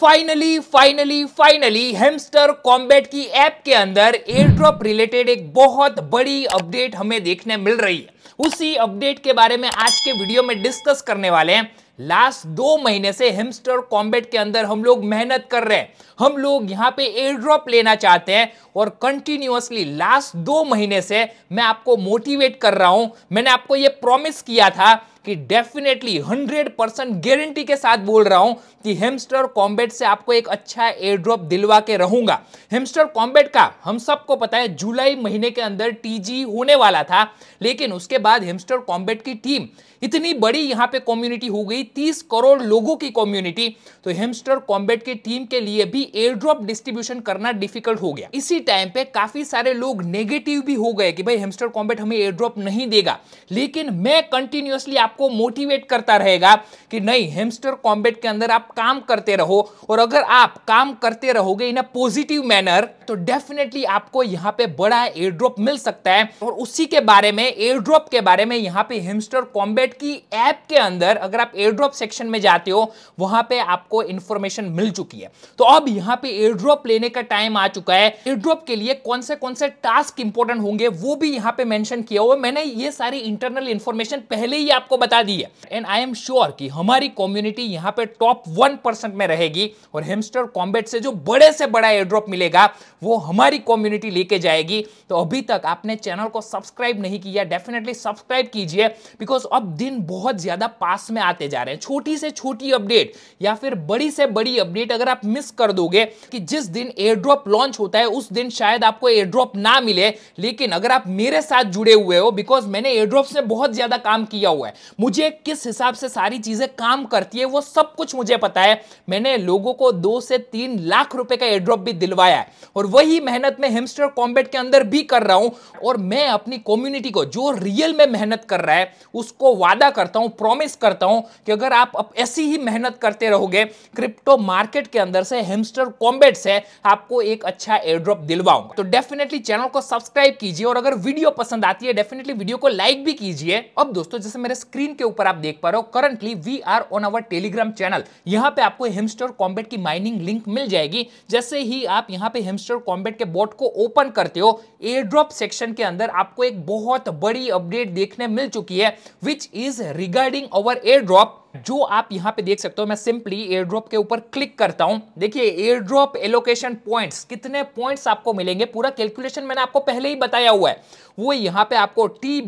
Finally finally finally Hamster Combat की app के अंदर एयर ड्रॉप रिलेटेड एक बहुत बड़ी अपडेट हमें देखने मिल रही है उसी अपडेट के बारे में आज के वीडियो में डिस्कस करने वाले हैं लास्ट दो महीने से हेमस्टर कॉम्बेट के अंदर हम लोग मेहनत कर रहे हैं हम लोग यहाँ पे एयर ड्रॉप लेना चाहते हैं और कंटिन्यूसली लास्ट दो महीने से मैं आपको मोटिवेट कर रहा हूं मैंने आपको ये प्रॉमिस किया था कि डेफिनेटली 100 परसेंट गारंटी के साथ बोल रहा हूं कि हेमस्टर कॉम्बेट से आपको एक अच्छा एयर ड्रॉप दिलवा के रहूंगा हेमस्टर कॉम्बेट का हम सबको पता है जुलाई महीने के अंदर टीजी होने वाला था लेकिन उसके बाद हेमस्टर कॉम्बेट की टीम इतनी बड़ी यहां पे कम्युनिटी हो गई तीस करोड़ लोगों की कम्युनिटी तो हेमस्टर कॉम्बेट की टीम के लिए भी एयर ड्रॉप डिस्ट्रीब्यूशन करना डिफिकल्ट हो गया इसी टाइम पे काफी सारे लोग नेगेटिव भी हो गए कि भाई हेमस्टर कॉम्बेट हमें एयर ड्रॉप नहीं देगा लेकिन मैं कंटिन्यूसली आप आपको मोटिवेट करता रहेगा कि नहीं हेमस्टर कॉम्बेट के अंदर आप काम करते रहो और अगर आप काम करते रहोगे इन अ पॉजिटिव मैनर तो डेफिनेटली आपको यहाँ पे बड़ा एयर ड्रॉप मिल सकता है और उसी के बारे में एयर ड्रॉप के बारे में यहाँ पे हेमस्टर कॉम्बेट की ऐप के अंदर अगर आप एयर ड्रॉप सेक्शन में जाते हो वहां पर आपको इंफॉर्मेशन मिल चुकी है तो अब यहाँ पे एयर ड्रॉप लेने का टाइम आ चुका है एयर ड्रॉप के लिए कौन से कौन से टास्क इंपोर्टेंट होंगे वो भी यहाँ पे मैंशन किया हुआ मैंने ये सारी इंटरनल इंफॉर्मेशन पहले ही आपको बता दी है एंड आई एम श्योर कि हमारी कम्युनिटी यहां पे टॉप वन परसेंट में रहेगी और हेमस्टर कॉम्बेट से जो बड़े से बड़ा एयरड्रॉप मिलेगा वो हमारी कम्युनिटी लेके जाएगी तो अभी तक आपने चैनल को सब्सक्राइब नहीं किया डेफिनेटली सब्सक्राइब कीजिए बिकॉज अब दिन बहुत ज्यादा पास में आते जा रहे हैं छोटी से छोटी अपडेट या फिर बड़ी से बड़ी अपडेट अगर आप मिस कर दोगे कि जिस दिन एयरड्रॉप लॉन्च होता है उस दिन शायद आपको एयरड्रॉप ना मिले लेकिन अगर आप मेरे साथ जुड़े हुए हो बिकॉज मैंने एयरड्रॉप से बहुत ज्यादा काम किया हुआ है मुझे किस हिसाब से सारी चीज़ें काम करती है वो सब कुछ मुझे पता है मैंने लोगों को दो से तीन लाख रुपए का एड्रॉप भी दिलवाया है और वही मेहनत में हेमस्टर कॉम्बेट के अंदर भी कर रहा हूं और मैं अपनी कम्युनिटी को जो रियल में मेहनत कर रहा है उसको वादा करता हूँ प्रॉमिस करता हूं कि अगर आप ऐसी ही मेहनत करते रहोगे क्रिप्टो मार्केट के अंदर से हेमस्टर कॉम्बेट से आपको एक अच्छा एड्रॉप दिलवाऊंगा तो डेफिनेटली चैनल को सब्सक्राइब कीजिए और अगर वीडियो पसंद आती है डेफिनेटली वीडियो को लाइक भी कीजिए अब दोस्तों जैसे मेरे स्क्रीन के ऊपर आप देख पा रहे हो currently we are on our Telegram channel यहाँ पे आपको हेमस्टर कॉम्बेट की माइनिंग लिंक मिल जाएगी जैसे ही आप यहाँ पे हेमस्टर कॉम्बेट के बोट को ओपन करते हो एयरड्रॉप सेक्शन के अंदर आपको एक बहुत बड़ी अपडेट देखने मिल चुकी है which is regarding our airdrop जो आप यहां पे देख सकते हो मैं सिंपली एयरड्रॉप के ऊपर क्लिक करता हूं देखिए एयरड्रॉप एलोकेशन पॉइंट्स कितने पॉइंट्स आपको मिलेंगे पूरा कैलकुलेशन मैंने आपको पहले ही बताया हुआ है वो यहां पे आपको टी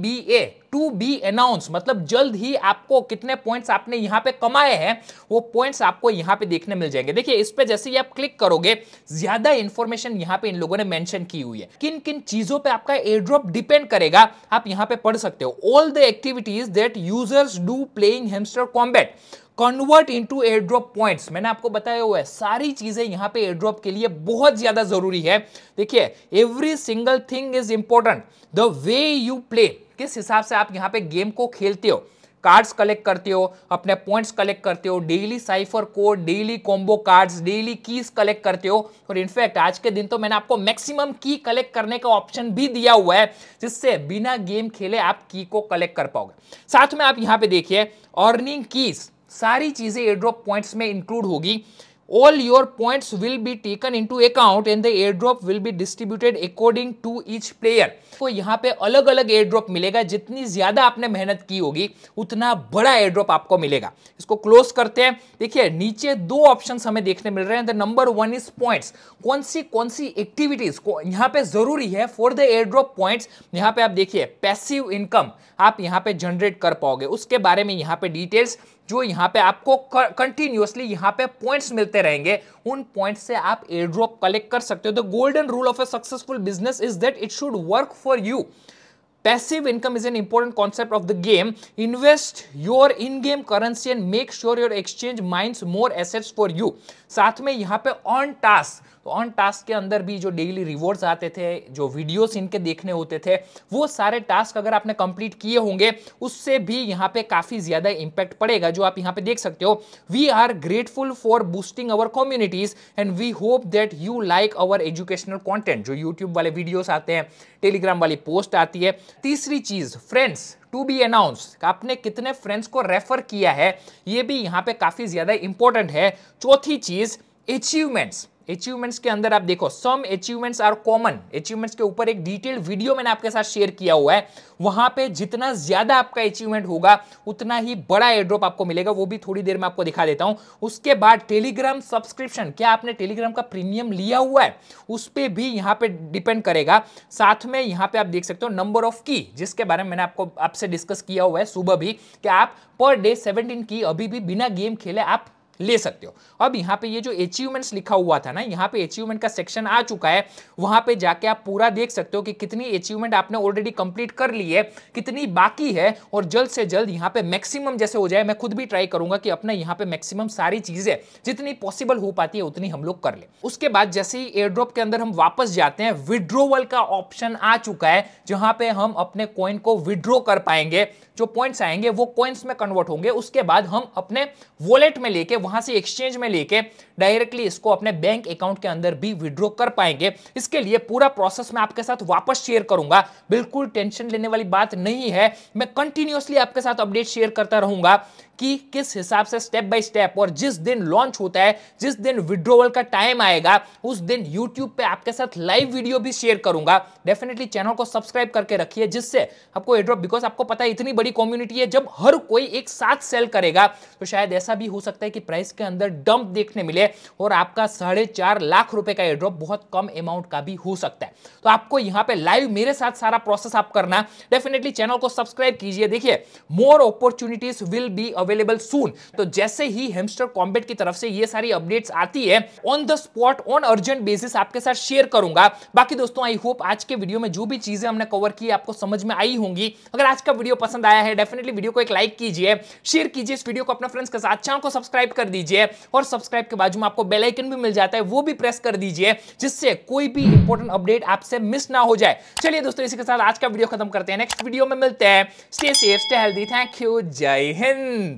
टू बी अनाउंस मतलब जल्द ही आपको कितने पॉइंट्स आपने यहां पे कमाए हैं वो पॉइंट्स आपको यहां पे देखने मिल जाएंगे देखिए इस पे जैसे ही आप क्लिक करोगे ज्यादा इंफॉर्मेशन यहां पे इन लोगों ने मेंशन की हुई है किन किन चीजों पे आपका एयर ड्रॉप डिपेंड करेगा आप यहां पे पढ़ सकते हो all the activities that users do playing Hamster Combat convert into air drop points मैंने आपको बताया हुआ है सारी चीजें यहाँ पे एयर ड्रॉप के लिए बहुत ज्यादा जरूरी है देखिए every single thing is important the way you play किस हिसाब से आप यहाँ पे गेम को खेलते हो कार्ड्स कलेक्ट करते हो अपने पॉइंट्स कलेक्ट करते हो daily cipher code daily combo cards daily keys collect करते हो और इनफैक्ट आज के दिन तो मैंने आपको मैक्सिमम की कलेक्ट करने का ऑप्शन भी दिया हुआ है जिससे बिना गेम खेले आप की को कलेक्ट कर पाओगे साथ में आप यहाँ पे देखिए अर्निंग कीज सारी चीज़ें एड्रॉप पॉइंट्स में इंक्लूड होगी all your points will be taken into account and the airdrop will be distributed according to each player. तो यहाँ पे अलग अलग ड्रॉप मिलेगा जितनी ज्यादा आपने मेहनत की होगी उतना बड़ा ड्रॉप आपको मिलेगा इसको क्लोज करते हैं देखिए नीचे दो ऑप्शन हमें देखने मिल रहे हैं the number one is points कौन सी कौन सी एक्टिविटीज को यहाँ पे जरूरी है फॉर द एयरड्रॉप पॉइंट्स यहाँ पे आप देखिए पैसिव इनकम आप यहाँ पे जनरेट कर पाओगे उसके बारे में यहाँ पे डिटेल्स जो यहाँ पे आपको कंटिन्यूसली यहाँ पे पॉइंट्स मिलते रहेंगे उन पॉइंट से आप एयर ड्रॉप कलेक्ट कर सकते हो the golden rule of a successful business is that it should work for you passive income is an important concept of the game invest your in game currency and make sure your exchange mines more assets for you साथ में यहाँ पे on task तो on task के अंदर भी जो daily rewards आते थे जो वीडियोस इनके देखने होते थे वो सारे टास्क अगर आपने कंप्लीट किए होंगे उससे भी यहाँ पे काफ़ी ज़्यादा इंपैक्ट पड़ेगा जो आप यहाँ पे देख सकते हो we are grateful for boosting our communities and we hope that you like our educational content जो यूट्यूब वाले वीडियोज़ आते हैं टेलीग्राम वाली पोस्ट आती है तीसरी चीज फ्रेंड्स टू बी अनाउंस आपने कितने फ्रेंड्स को रेफर किया है ये भी यहाँ पे काफ़ी ज़्यादा इंपॉर्टेंट है चौथी चीज़ अचीवमेंट्स अचीवमेंट्स के अंदर आप देखो some achievements are common achievements के ऊपर एक डिटेल वीडियो मैंने आपके साथ शेयर किया हुआ है वहां पे जितना ज्यादा आपका अचीवमेंट होगा उतना ही बड़ा एड्रॉप आपको मिलेगा वो भी थोड़ी देर में आपको दिखा देता हूं उसके बाद टेलीग्राम सब्सक्रिप्शन क्या आपने टेलीग्राम का प्रीमियम लिया हुआ है उस पर भी यहाँ पे डिपेंड करेगा साथ में यहाँ पे आप देख सकते हो नंबर ऑफ की जिसके बारे में मैंने आपको आपसे डिस्कस किया हुआ है सुबह भी कि आप पर डे सेवनटीन की अभी भी बिना गेम खेले आप ले सकते हो अब यहाँ पे ये जो अचीवमेंट्स लिखा हुआ था ना यहाँ पे अचीवमेंट का सेक्शन आ चुका है वहां पे जाके आप पूरा देख सकते हो कि कितनी अचीवमेंट आपने ऑलरेडी कंप्लीट कर ली है कितनी बाकी है और जल्द से जल्द यहाँ पे मैक्सिमम जैसे हो जाए मैं खुद भी ट्राई करूंगा कि अपना यहाँ पे मैक्सिमम सारी चीजें जितनी पॉसिबल हो पाती है उतनी हम लोग कर ले उसके बाद जैसे ही एयरड्रॉप के अंदर हम वापस जाते हैं विड्रोवल का ऑप्शन आ चुका है जहां पे हम अपने कॉइन को विड्रॉ कर पाएंगे जो पॉइंट्स आएंगे वो कॉइन्स में कन्वर्ट होंगे उसके बाद हम अपने वॉलेट में लेके वहां से एक्सचेंज में लेके डायरेक्टली इसको अपने बैंक अकाउंट के अंदर भी विड्रॉ कर पाएंगे इसके लिए पूरा प्रोसेस मैं आपके साथ वापस शेयर करूंगा बिल्कुल टेंशन लेने वाली बात नहीं है मैं कंटिन्यूसली आपके साथ अपडेट शेयर करता रहूंगा कि किस हिसाब से स्टेप बाय स्टेप और जिस दिन लॉन्च होता है जिस दिन विड्रोवल का टाइम आएगा उस दिन यूट्यूब पे आपके साथ लाइव वीडियो भी शेयर करूंगा डेफिनेटली चैनल को सब्सक्राइब करके रखिए जिससे आपको एड्रॉप बिकॉज आपको पता है इतनी बड़ी कम्युनिटी है जब हर कोई एक साथ सेल करेगा तो शायद ऐसा भी हो सकता है कि प्राइस के अंदर डंप देखने मिले और आपका साढ़े लाख रुपए का एड्रॉप बहुत कम अमाउंट का भी हो सकता है तो आपको यहाँ पे लाइव मेरे साथ सारा प्रोसेस आप करना डेफिनेटली चैनल को सब्सक्राइब कीजिए देखिए more opportunities will be available soon तो जैसे ही हेमस्टर कॉम्बेट की तरफ से ये सारी अपडेट्स आती है on the spot on urgent basis आपके साथ शेयर करूंगा बाकी दोस्तों आई होप आज के वीडियो में जो भी चीजें हमने कवर की आपको समझ में आई होंगी अगर आज का वीडियो पसंद आया है डेफिनेटली वीडियो को एक लाइक कीजिए शेयर कीजिए इस वीडियो को अपने फ्रेंड्स के साथ चैनल को सब्सक्राइब कर दीजिए और सब्सक्राइब के बाजू में आपको बेलाइकन भी मिल जाता है वो भी प्रेस कर दीजिए जिससे कोई भी इंपॉर्टेंट अपडेट आपसे मिस ना हो जाए चलिए दोस्तों इसी के साथ आज का वीडियो खत्म करते हैं नेक्स्ट वीडियो में मिलते हैं stay safe stay healthy thank you जय हिंद